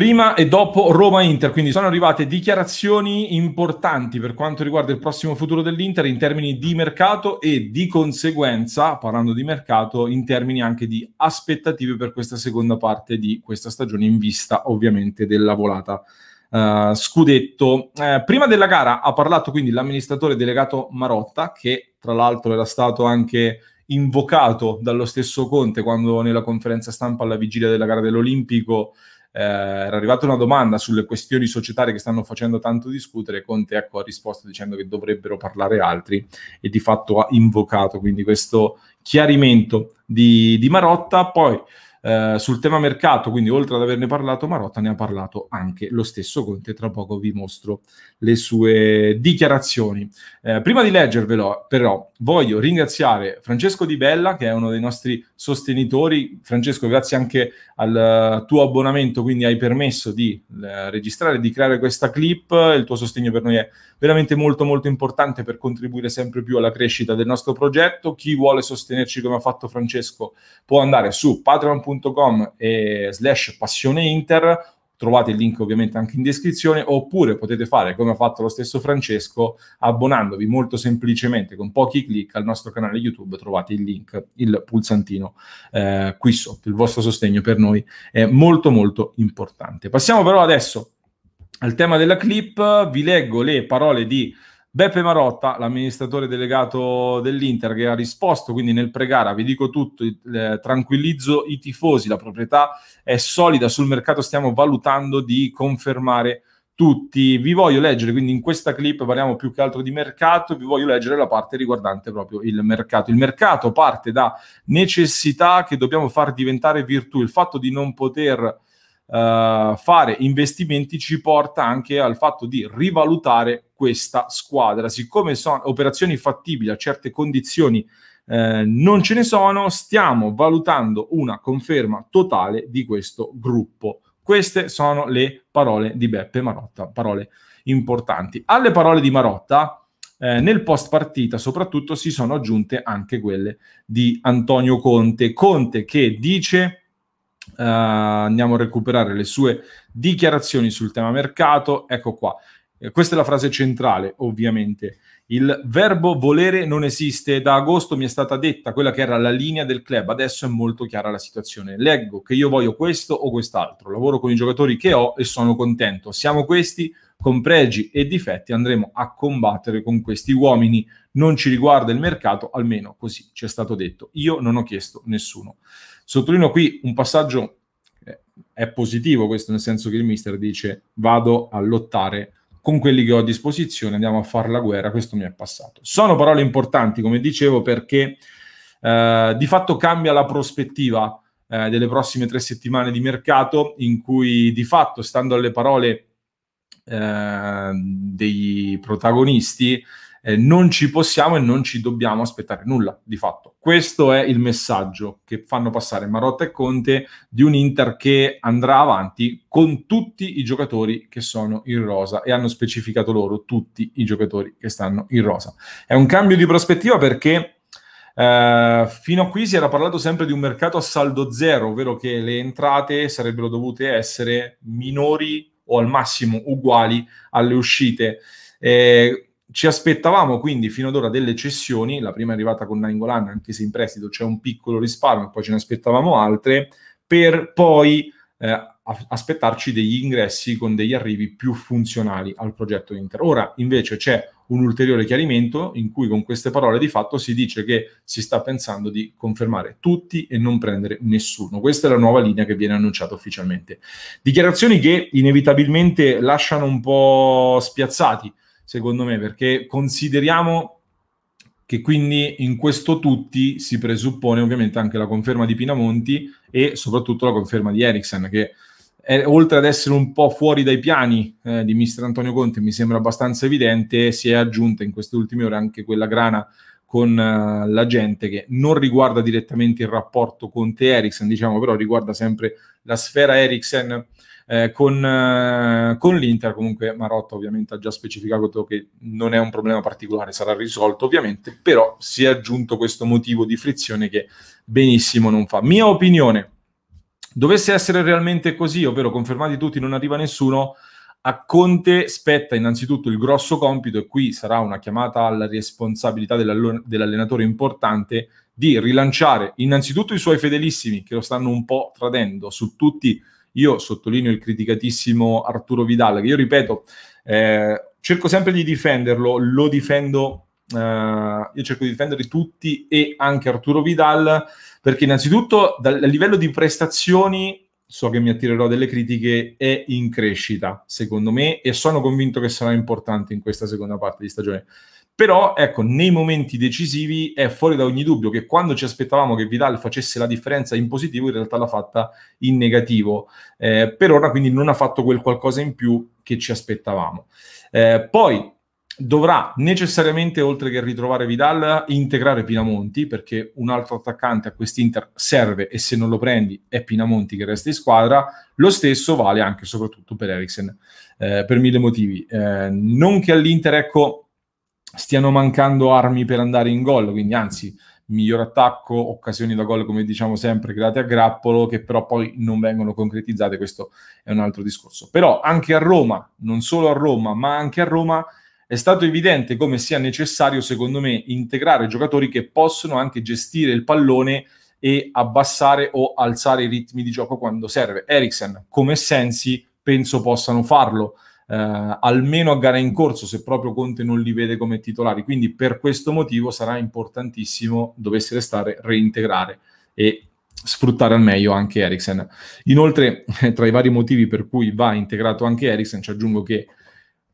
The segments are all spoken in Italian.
Prima e dopo Roma-Inter, quindi sono arrivate dichiarazioni importanti per quanto riguarda il prossimo futuro dell'Inter in termini di mercato e di conseguenza, parlando di mercato, in termini anche di aspettative per questa seconda parte di questa stagione in vista ovviamente della volata uh, scudetto. Uh, prima della gara ha parlato quindi l'amministratore delegato Marotta, che tra l'altro era stato anche invocato dallo stesso Conte quando nella conferenza stampa alla vigilia della gara dell'Olimpico eh, era arrivata una domanda sulle questioni societarie che stanno facendo tanto discutere, Conte ecco, ha risposto dicendo che dovrebbero parlare altri e di fatto ha invocato quindi questo chiarimento di, di Marotta. Poi eh, sul tema mercato, quindi oltre ad averne parlato Marotta, ne ha parlato anche lo stesso Conte. Tra poco vi mostro le sue dichiarazioni. Eh, prima di leggervelo, però, voglio ringraziare Francesco Di Bella, che è uno dei nostri sostenitori. Francesco, grazie anche al eh, tuo abbonamento, quindi hai permesso di eh, registrare, di creare questa clip. Il tuo sostegno per noi è veramente molto, molto importante per contribuire sempre più alla crescita del nostro progetto. Chi vuole sostenerci come ha fatto Francesco può andare su patreon.com patreon.com slash passione inter trovate il link ovviamente anche in descrizione, oppure potete fare come ha fatto lo stesso Francesco abbonandovi molto semplicemente con pochi clic al nostro canale YouTube, trovate il link, il pulsantino eh, qui sotto. Il vostro sostegno per noi è molto molto importante. Passiamo però adesso al tema della clip, vi leggo le parole di Beppe Marotta, l'amministratore delegato dell'Inter, che ha risposto quindi nel pregara, vi dico tutto, eh, tranquillizzo i tifosi, la proprietà è solida, sul mercato stiamo valutando di confermare tutti. Vi voglio leggere, quindi in questa clip parliamo più che altro di mercato, vi voglio leggere la parte riguardante proprio il mercato. Il mercato parte da necessità che dobbiamo far diventare virtù, il fatto di non poter... Uh, fare investimenti ci porta anche al fatto di rivalutare questa squadra. Siccome sono operazioni fattibili a certe condizioni eh, non ce ne sono, stiamo valutando una conferma totale di questo gruppo. Queste sono le parole di Beppe Marotta, parole importanti. Alle parole di Marotta, eh, nel post partita soprattutto si sono aggiunte anche quelle di Antonio Conte. Conte che dice, eh, andiamo a recuperare le sue dichiarazioni sul tema mercato, ecco qua, eh, questa è la frase centrale, ovviamente. Il verbo volere non esiste. Da agosto mi è stata detta quella che era la linea del club. Adesso è molto chiara la situazione. Leggo che io voglio questo o quest'altro. Lavoro con i giocatori che ho e sono contento. Siamo questi, con pregi e difetti andremo a combattere con questi uomini. Non ci riguarda il mercato, almeno così ci è stato detto. Io non ho chiesto nessuno. Sottolineo qui un passaggio, eh, è positivo questo nel senso che il mister dice vado a lottare con quelli che ho a disposizione andiamo a fare la guerra, questo mi è passato. Sono parole importanti, come dicevo, perché eh, di fatto cambia la prospettiva eh, delle prossime tre settimane di mercato, in cui di fatto, stando alle parole eh, dei protagonisti, eh, non ci possiamo e non ci dobbiamo aspettare nulla, di fatto. Questo è il messaggio che fanno passare Marotta e Conte di un Inter che andrà avanti con tutti i giocatori che sono in rosa e hanno specificato loro tutti i giocatori che stanno in rosa. È un cambio di prospettiva perché... Uh, fino a qui si era parlato sempre di un mercato a saldo zero, ovvero che le entrate sarebbero dovute essere minori o al massimo uguali alle uscite. Eh, ci aspettavamo quindi fino ad ora delle cessioni, la prima è arrivata con Nangolan, anche se in prestito c'è un piccolo risparmio, poi ce ne aspettavamo altre, per poi eh, aspettarci degli ingressi con degli arrivi più funzionali al progetto Inter. Ora invece c'è un ulteriore chiarimento in cui con queste parole di fatto si dice che si sta pensando di confermare tutti e non prendere nessuno. Questa è la nuova linea che viene annunciata ufficialmente. Dichiarazioni che inevitabilmente lasciano un po' spiazzati secondo me, perché consideriamo che quindi in questo tutti si presuppone ovviamente anche la conferma di Pinamonti e soprattutto la conferma di Eriksen, che è, oltre ad essere un po' fuori dai piani eh, di mister Antonio Conte, mi sembra abbastanza evidente, si è aggiunta in queste ultime ore anche quella grana con eh, la gente che non riguarda direttamente il rapporto conte Ericsson, diciamo, però riguarda sempre la sfera Eriksen eh, con, eh, con, l'Inter. Comunque Marotta ovviamente ha già specificato che non è un problema particolare, sarà risolto ovviamente, però si è aggiunto questo motivo di frizione che benissimo non fa. Mia opinione, dovesse essere realmente così, ovvero confermati tutti, non arriva nessuno, a Conte spetta innanzitutto il grosso compito, e qui sarà una chiamata alla responsabilità dell'allenatore importante, di rilanciare innanzitutto i suoi fedelissimi che lo stanno un po' tradendo su tutti io sottolineo il criticatissimo Arturo Vidal, che io ripeto, eh, cerco sempre di difenderlo, lo difendo, eh, io cerco di difendere tutti e anche Arturo Vidal, perché innanzitutto dal livello di prestazioni so che mi attirerò delle critiche, è in crescita, secondo me, e sono convinto che sarà importante in questa seconda parte di stagione. Però, ecco, nei momenti decisivi è fuori da ogni dubbio che quando ci aspettavamo che Vidal facesse la differenza in positivo, in realtà l'ha fatta in negativo. Eh, per ora, quindi, non ha fatto quel qualcosa in più che ci aspettavamo. Eh, poi dovrà necessariamente, oltre che ritrovare Vidal, integrare Pinamonti, perché un altro attaccante a quest'Inter serve e se non lo prendi è Pinamonti che resta in squadra. Lo stesso vale anche e soprattutto per Eriksen, eh, per mille motivi. Eh, non che all'Inter, ecco stiano mancando armi per andare in gol, quindi anzi miglior attacco, occasioni da gol come diciamo sempre create a grappolo che però poi non vengono concretizzate, questo è un altro discorso. Però anche a Roma, non solo a Roma, ma anche a Roma è stato evidente come sia necessario secondo me integrare giocatori che possono anche gestire il pallone e abbassare o alzare i ritmi di gioco quando serve. Eriksen, come Sensi, penso possano farlo eh, almeno a gara in corso, se proprio Conte non li vede come titolari. Quindi per questo motivo sarà importantissimo, dovesse restare, reintegrare e sfruttare al meglio anche Ericsson. Inoltre, tra i vari motivi per cui va integrato anche Ericsson, ci aggiungo che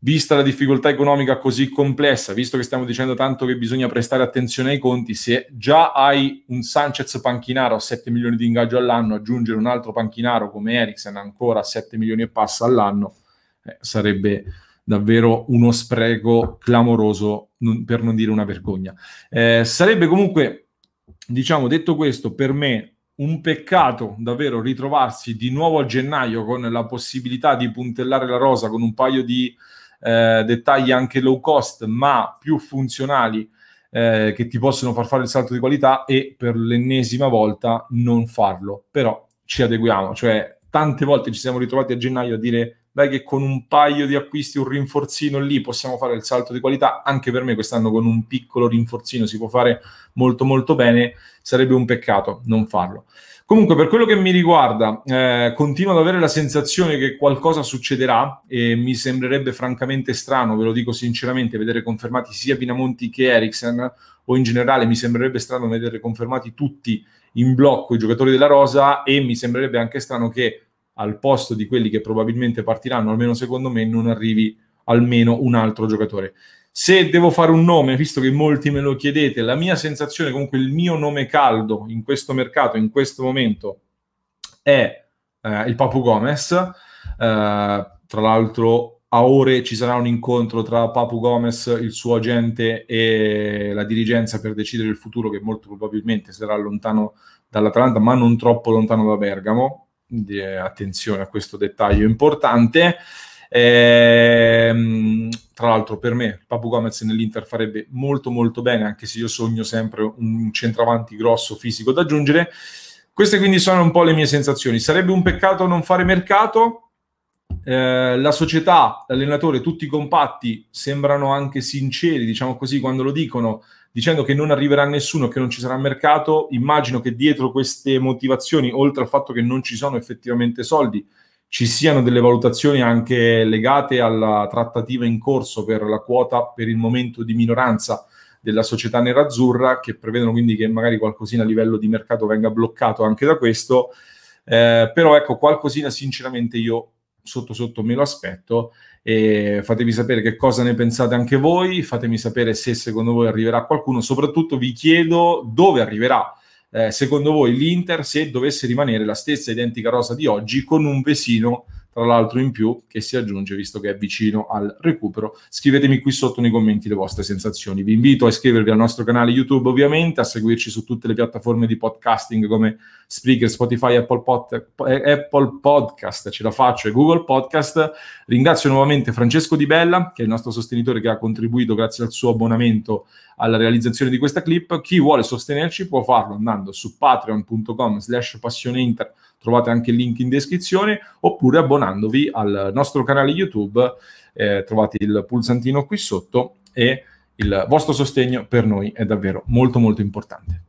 vista la difficoltà economica così complessa, visto che stiamo dicendo tanto che bisogna prestare attenzione ai conti, se già hai un Sanchez panchinaro a 7 milioni di ingaggio all'anno, aggiungere un altro panchinaro come Ericsson ancora a 7 milioni e passa all'anno, eh, sarebbe davvero uno spreco clamoroso, non, per non dire una vergogna. Eh, sarebbe comunque, diciamo, detto questo, per me un peccato davvero ritrovarsi di nuovo a gennaio con la possibilità di puntellare la rosa con un paio di eh, dettagli anche low cost, ma più funzionali. Eh, che ti possono far fare il salto di qualità e per l'ennesima volta non farlo. Però ci adeguiamo, cioè tante volte ci siamo ritrovati a gennaio a dire dai che con un paio di acquisti, un rinforzino lì possiamo fare il salto di qualità, anche per me quest'anno con un piccolo rinforzino si può fare molto molto bene, sarebbe un peccato non farlo. Comunque per quello che mi riguarda, eh, continuo ad avere la sensazione che qualcosa succederà e mi sembrerebbe francamente strano, ve lo dico sinceramente, vedere confermati sia Pinamonti che Eriksen o in generale mi sembrerebbe strano vedere confermati tutti in blocco i giocatori della rosa e mi sembrerebbe anche strano che al posto di quelli che probabilmente partiranno, almeno secondo me, non arrivi almeno un altro giocatore. Se devo fare un nome, visto che molti me lo chiedete, la mia sensazione, comunque il mio nome caldo in questo mercato, in questo momento, è eh, il Papu Gomez. Eh, tra l'altro a ore ci sarà un incontro tra Papu Gomez, il suo agente e la dirigenza per decidere il futuro che molto probabilmente sarà lontano dall'Atalanta, ma non troppo lontano da Bergamo. Eh, attenzione a questo dettaglio importante. Ehm, tra l'altro per me Papu Gomez nell'Inter farebbe molto molto bene, anche se io sogno sempre un centravanti grosso fisico da aggiungere. Queste quindi sono un po' le mie sensazioni. Sarebbe un peccato non fare mercato. Eh, la società, l'allenatore, tutti compatti sembrano anche sinceri, diciamo così, quando lo dicono dicendo che non arriverà nessuno, che non ci sarà mercato, immagino che dietro queste motivazioni, oltre al fatto che non ci sono effettivamente soldi, ci siano delle valutazioni anche legate alla trattativa in corso per la quota per il momento di minoranza della società nerazzurra, che prevedono quindi che magari qualcosina a livello di mercato venga bloccato anche da questo. Eh, però ecco, qualcosina sinceramente io sotto sotto me lo aspetto e fatevi sapere che cosa ne pensate anche voi, fatemi sapere se secondo voi arriverà qualcuno, soprattutto vi chiedo dove arriverà eh, secondo voi l'Inter se dovesse rimanere la stessa identica rosa di oggi con un vesino tra l'altro in più che si aggiunge visto che è vicino al recupero. Scrivetemi qui sotto nei commenti le vostre sensazioni. Vi invito a iscrivervi al nostro canale YouTube ovviamente, a seguirci su tutte le piattaforme di podcasting come Spreaker, Spotify, Apple, Pod- eh, Apple Podcast, ce la faccio, e Google Podcast. Ringrazio nuovamente Francesco Di Bella, che è il nostro sostenitore che ha contribuito grazie al suo abbonamento alla realizzazione di questa clip. Chi vuole sostenerci può farlo andando su patreon.com slash passioneinter, trovate anche il link in descrizione, oppure abbonandovi al nostro canale YouTube, eh, trovate il pulsantino qui sotto e il vostro sostegno per noi è davvero molto molto importante.